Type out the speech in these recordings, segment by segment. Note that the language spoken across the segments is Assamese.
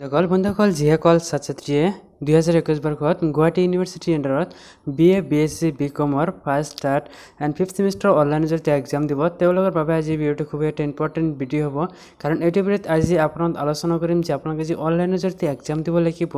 The call from the call GA call such a 3A দুহেজাৰ একৈছ বৰ্ষত গুৱাহাটী ইউনিভাৰ্চিটিৰ আণ্ডাৰত B A B S C B কমৰ first third and fifth semester online যদি এক্সাম দিব তেওঁলোকৰ বাবে আজি ভিডিঅ'টো খুবেই এটা ইম্পৰ্টেণ্ট ভিডিঅ' হ'ব কাৰণ এইটো ভিডিঅ'ত আজি আপোনাক আলোচনা কৰিম যে আপোনালোকে যি অনলাইনৰ যদি এক্সাম দিব লাগিব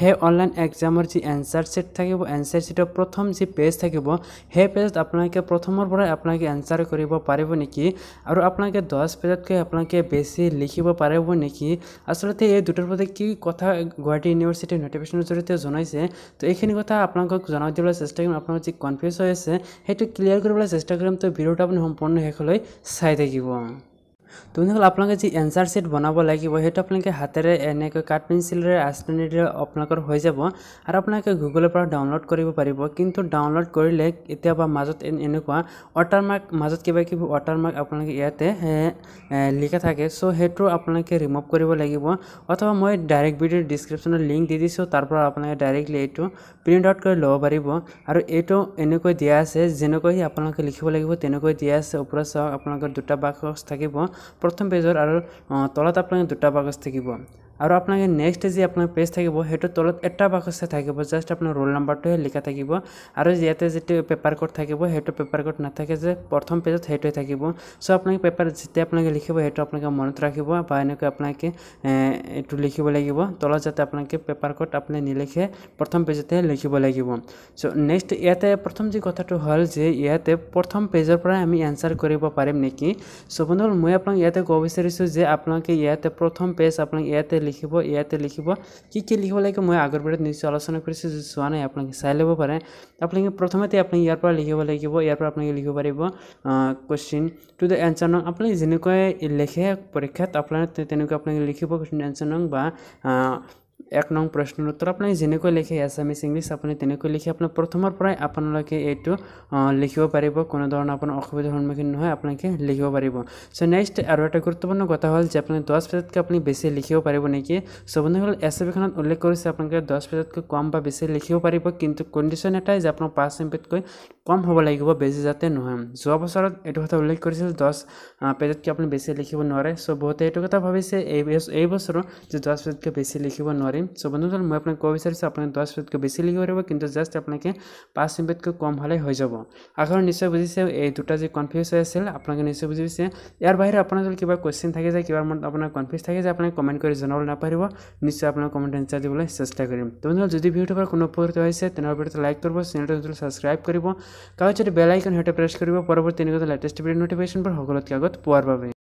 সেই অনলাইন এক্সামৰ যি এনচাৰ চিট থাকিব এনচাৰ চিটৰ প্ৰথম যি পেজ থাকিব সেই পেজত আপোনালোকে প্ৰথমৰ পৰাই আপোনালোকে এনচাৰ কৰিব পাৰিব নেকি আৰু আপোনালোকে দহ পেজতকৈ আপোনালোকে বেছি লিখিব পাৰিব নেকি আচলতে এই দুটাৰ প্ৰতি কি কথা গুৱাহাটী ইউনিভাৰ্চিটিৰ নটিফিকেশ্যন ভিডিঅ'ৰ জৰিয়তে জনাইছে তো এইখিনি কথা আপোনালোকক জনাই দিবলৈ চেষ্টা কৰিম আপোনালোক যি কনফিউজ হৈ আছে সেইটো ক্লিয়াৰ কৰিবলৈ চেষ্টা কৰিম তো ভিডিঅ'টো আপুনি সম্পূৰ্ণ শেষলৈ চাই থাকিব তেনেহ'লে আপোনালোকে যি এনচাৰ শ্বিট বনাব লাগিব সেইটো আপোনালোকে হাতেৰে এনেকৈ কাঠ পেঞ্চিলেৰে আচনিৰে আপোনালোকৰ হৈ যাব আৰু আপোনালোকে গুগলৰ পৰা ডাউনলোড কৰিব পাৰিব কিন্তু ডাউনলোড কৰিলে কেতিয়াবা মাজত এনেকুৱা ৱাটাৰমাৰ্ক মাজত কিবা কিবি ৱাটাৰমাৰ্ক আপোনালোকে ইয়াতে লিখা থাকে চ' সেইটো আপোনালোকে ৰিমভ কৰিব লাগিব অথবা মই ডাইৰেক্ট ভিডিঅ' ডিছক্ৰিপশ্যনত লিংক দি দিছোঁ তাৰ পৰা আপোনালোকে ডাইৰেক্টলি এইটো প্ৰিণ্ট আউট কৰি ল'ব পাৰিব আৰু এইটো এনেকৈ দিয়া আছে যেনেকৈ আপোনালোকে লিখিব লাগিব তেনেকৈ দিয়া আছে ওপৰত চাওক আপোনালোকৰ দুটা বাকচ থাকিব প্ৰথম পেজৰ আৰু তলত আপোনাৰ দুটা বাকচ থাকিব আৰু আপোনাক নেক্সট যি আপোনাৰ পেজ থাকিব সেইটোৰ তলত এটা বাকচে থাকিব জাষ্ট আপোনাৰ ৰোল নম্বৰটোহে লিখা থাকিব আৰু ইয়াতে যিটো পেপাৰ কোড থাকিব সেইটো পেপাৰ কোড নাথাকে যে প্ৰথম পেজত সেইটোৱে থাকিব চ' আপোনাক পেপাৰ যেতিয়া আপোনালোকে লিখিব সেইটো আপোনালোকে মনত ৰাখিব বা এনেকৈ আপোনালোকে এইটো লিখিব লাগিব তলত যাতে আপোনালোকে পেপাৰ কোড আপুনি নিলিখে প্ৰথম পেজতে লিখিব লাগিব চ' নেক্সট ইয়াতে প্ৰথম যি কথাটো হ'ল যে ইয়াতে প্ৰথম পেজৰ পৰা আমি এনচাৰ কৰিব পাৰিম নেকি চ' বন্ধু মই আপোনাক ইয়াতে ক'ব বিচাৰিছোঁ যে আপোনালোকে ইয়াতে প্ৰথম পেজ আপোনালোকে ইয়াতে লিখি লিখিব ইয়াতে লিখিব কি কি লিখিব লাগে মই আগৰ পৰা নিশ্চয় আলোচনা কৰিছোঁ যদি চোৱা নাই আপোনালোকে চাই ল'ব পাৰে আপোনালোকে প্ৰথমতে আপুনি ইয়াৰ পৰা লিখিব লাগিব ইয়াৰ পৰা আপোনালোকে লিখিব পাৰিব কুৱেশ্যন টু দ্য এনচাৰ নং আপোনালোকে যেনেকুৱাই লিখে পৰীক্ষাত আপোনাৰ তেনেকুৱা আপোনালোকে লিখিব কুৱেশ্যন এনচাৰ নং বা এক নং প্ৰশ্নৰ উত্তৰ আপোনালোকে যেনেকৈ লিখে এছামিজ ইংলিছ আপুনি তেনেকৈ লিখি আপোনাৰ প্ৰথমৰ পৰাই আপোনালোকে এইটো লিখিব পাৰিব কোনো ধৰণৰ আপোনাৰ অসুবিধাৰ সন্মুখীন নহয় আপোনালোকে লিখিব পাৰিব চ' নেক্সট আৰু এটা গুৰুত্বপূৰ্ণ কথা হ'ল যে আপুনি দহ পেজতকৈ আপুনি বেছি লিখিব পাৰিব নেকি চ' বন্ধুসকল এছ এ বিখনত উল্লেখ কৰিছে আপোনালোকে দহ পেজতকৈ কম বা বেছি লিখিব পাৰিব কিন্তু কণ্ডিশ্যন এটাই যে আপোনাৰ পাঁচ এম পিতকৈ কম হ'ব লাগিব বেছি যাতে নহয় যোৱা বছৰত এইটো কথা উল্লেখ কৰিছিল দহ পেজতকৈ আপুনি বেছি লিখিব নোৱাৰে চ' বহুতে এইটো কথা ভাবিছে এই এইবছৰো যে দহ পেজতকৈ বেছি লিখিব নোৱাৰে সো বন্ধুসকল মই আপোনাক ক'ব বিচাৰিছোঁ আপুনি দহটোতকৈ বেছি লিখিব পাৰিব কিন্তু জাষ্ট আপোনালোকে পাঁচ ইম্পেটতকৈ কম হ'লে হৈ যাব আগৰ নিশ্চয় বুজিছে এই দুটা যি কনফিউজ হৈ আছিল আপোনালোকে নিশ্চয় বুজি পাইছে ইয়াৰ বাহিৰে আপোনাৰ যদি কিবা কুৱেশ্যন থাকে যায় কিবা মনত আপোনাৰ কনফিউজ থাকে যে আপোনালোকে কমেণ্ট কৰি জনাবলৈ নাপাৰিব নিশ্চয় আপোনালোকে কমেণ্ট এনচাৰ দিবলৈ চেষ্টা কৰিম তো বন্ধুসকল যদি ভিডিঅ'টোৰ পৰা কোনো উপকৃত হৈছে তেনেহ'লে ভিডিঅ'টো লাইক কৰিব চেনেলটো নতুন ছাবস্ক্ৰাইব কৰিব কাৰণ যদি বেল আইকন সেইটো প্ৰেছ কৰিব পৰৱৰ্তী তেনেকুৱা লেটেষ্ট ভিডিঅ' নটিফিকেশ্যনবোৰ সকলোতকৈ আগত পোৱাৰ বাবে